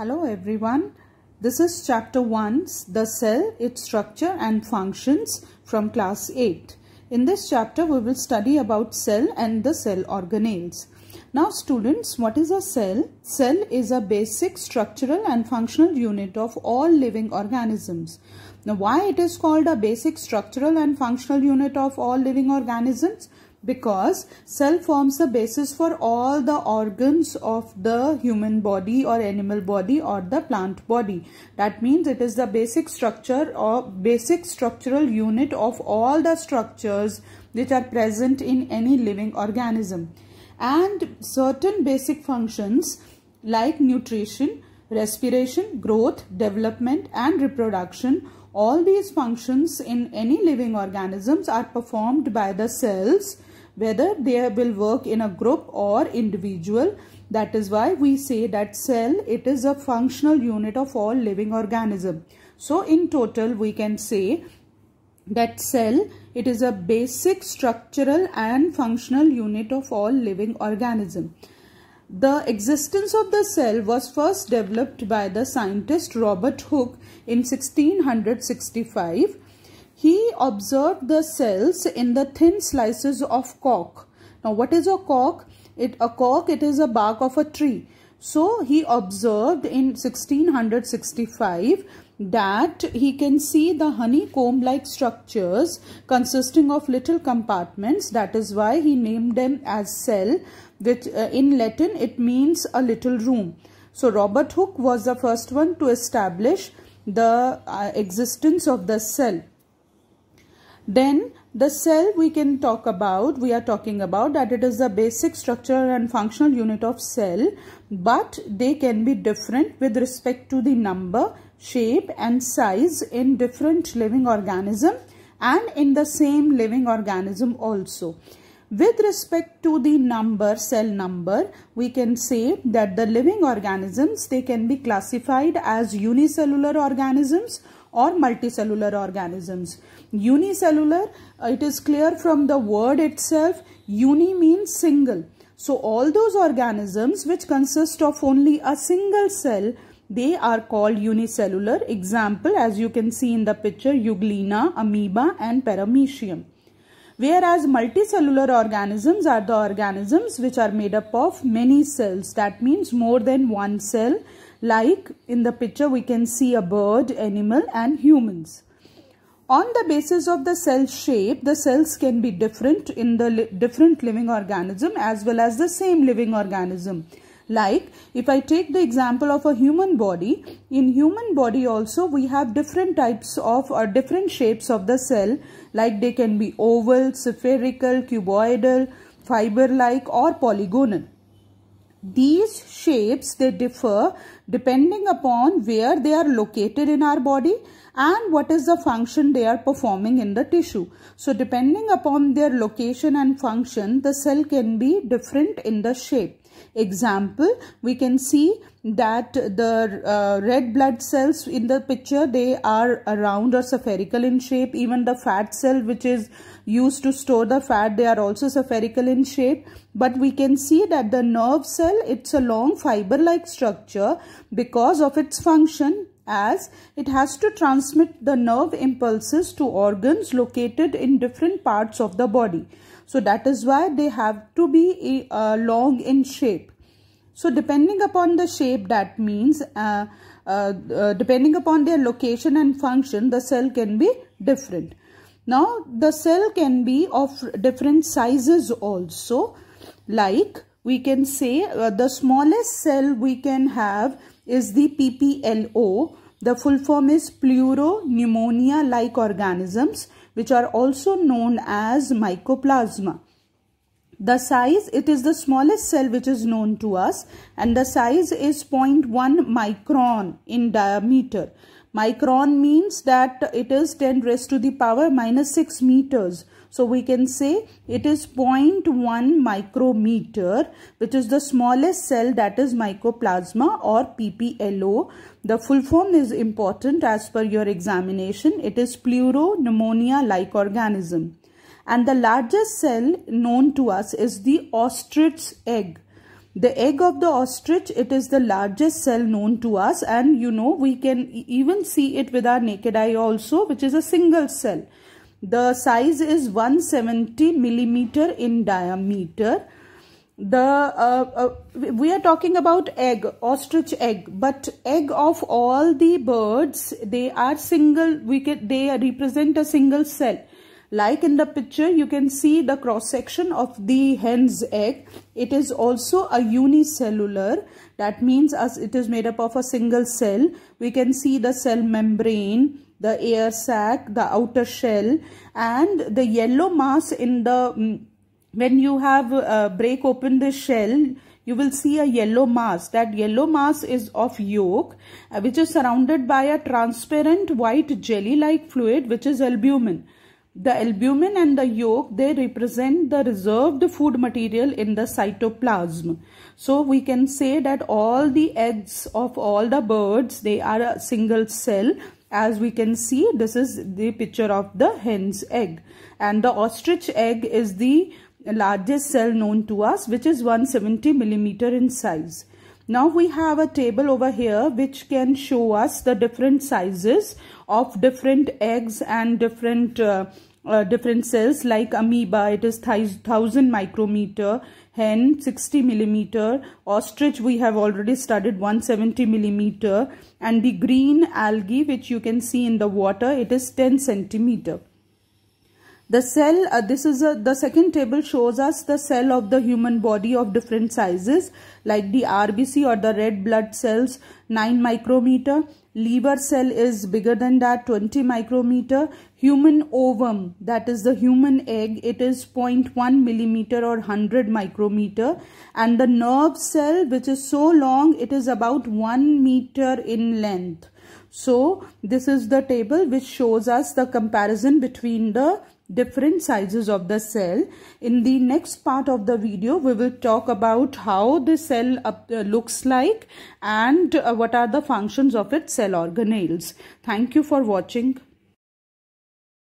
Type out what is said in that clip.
Hello everyone. This is chapter 1, the cell, its structure and functions from class 8. In this chapter, we will study about cell and the cell organelles. Now students, what is a cell? Cell is a basic structural and functional unit of all living organisms. Now why it is called a basic structural and functional unit of all living organisms? because cell forms the basis for all the organs of the human body or animal body or the plant body that means it is the basic structure or basic structural unit of all the structures which are present in any living organism and certain basic functions like nutrition respiration growth development and reproduction all these functions in any living organisms are performed by the cells whether they will work in a group or individual. That is why we say that cell, it is a functional unit of all living organism. So in total, we can say that cell, it is a basic structural and functional unit of all living organism. The existence of the cell was first developed by the scientist Robert Hooke in 1665 he observed the cells in the thin slices of cork. Now what is a cork? It, a cork, it is a bark of a tree. So he observed in 1665 that he can see the honeycomb like structures consisting of little compartments that is why he named them as cell which uh, in Latin it means a little room. So Robert Hooke was the first one to establish the uh, existence of the cell then the cell we can talk about, we are talking about that it is the basic structure and functional unit of cell, but they can be different with respect to the number, shape and size in different living organism and in the same living organism also. With respect to the number, cell number, we can say that the living organisms, they can be classified as unicellular organisms or multicellular organisms. Unicellular, uh, it is clear from the word itself, uni means single. So all those organisms which consist of only a single cell, they are called unicellular. Example, as you can see in the picture, Euglena, Amoeba and Paramecium. Whereas multicellular organisms are the organisms which are made up of many cells. That means more than one cell. Like in the picture we can see a bird, animal and humans. On the basis of the cell shape, the cells can be different in the li different living organism as well as the same living organism. Like if I take the example of a human body, in human body also we have different types of or different shapes of the cell like they can be oval, spherical, cuboidal, fiber-like or polygonal. These shapes, they differ depending upon where they are located in our body and what is the function they are performing in the tissue. So depending upon their location and function, the cell can be different in the shape. Example, we can see that the uh, red blood cells in the picture, they are round or spherical in shape. Even the fat cell, which is used to store the fat. They are also spherical in shape. But we can see that the nerve cell, it's a long fiber-like structure because of its function as it has to transmit the nerve impulses to organs located in different parts of the body. So that is why they have to be uh, long in shape. So depending upon the shape that means uh, uh, uh depending upon their location and function the cell can be different. Now the cell can be of different sizes also like we can say uh, the smallest cell we can have is the PPLO. The full form is pleuropneumonia like organisms which are also known as mycoplasma. The size, it is the smallest cell which is known to us and the size is 0.1 micron in diameter. Micron means that it is 10 raised to the power minus 6 meters. So we can say it is 0.1 micrometer which is the smallest cell that is mycoplasma or PPLO. The full form is important as per your examination. It is pleuro pneumonia like organism. And the largest cell known to us is the ostrich egg the egg of the ostrich, it is the largest cell known to us and you know we can even see it with our naked eye also which is a single cell. The size is 170 millimeter in diameter. The uh, uh, We are talking about egg, ostrich egg, but egg of all the birds, they are single, we can, they represent a single cell. Like in the picture, you can see the cross section of the hen's egg. It is also a unicellular. That means as it is made up of a single cell. We can see the cell membrane, the air sac, the outer shell and the yellow mass in the... Mm, when you have uh, break open the shell, you will see a yellow mass. That yellow mass is of yolk uh, which is surrounded by a transparent white jelly-like fluid which is albumin. The albumin and the yolk, they represent the reserved food material in the cytoplasm. So we can say that all the eggs of all the birds, they are a single cell. As we can see, this is the picture of the hen's egg. And the ostrich egg is the largest cell known to us, which is 170 millimeter in size. Now we have a table over here which can show us the different sizes of different eggs and different uh, uh, different cells like amoeba it is 1000 micrometer hen 60 millimeter ostrich we have already studied 170 millimeter and the green algae which you can see in the water it is 10 centimeter the cell uh, this is a, the second table shows us the cell of the human body of different sizes like the rbc or the red blood cells 9 micrometer liver cell is bigger than that 20 micrometer human ovum that is the human egg it is 0.1 millimeter or 100 micrometer and the nerve cell which is so long it is about 1 meter in length so this is the table which shows us the comparison between the different sizes of the cell. In the next part of the video, we will talk about how the cell uh, looks like and uh, what are the functions of its cell organelles. Thank you for watching.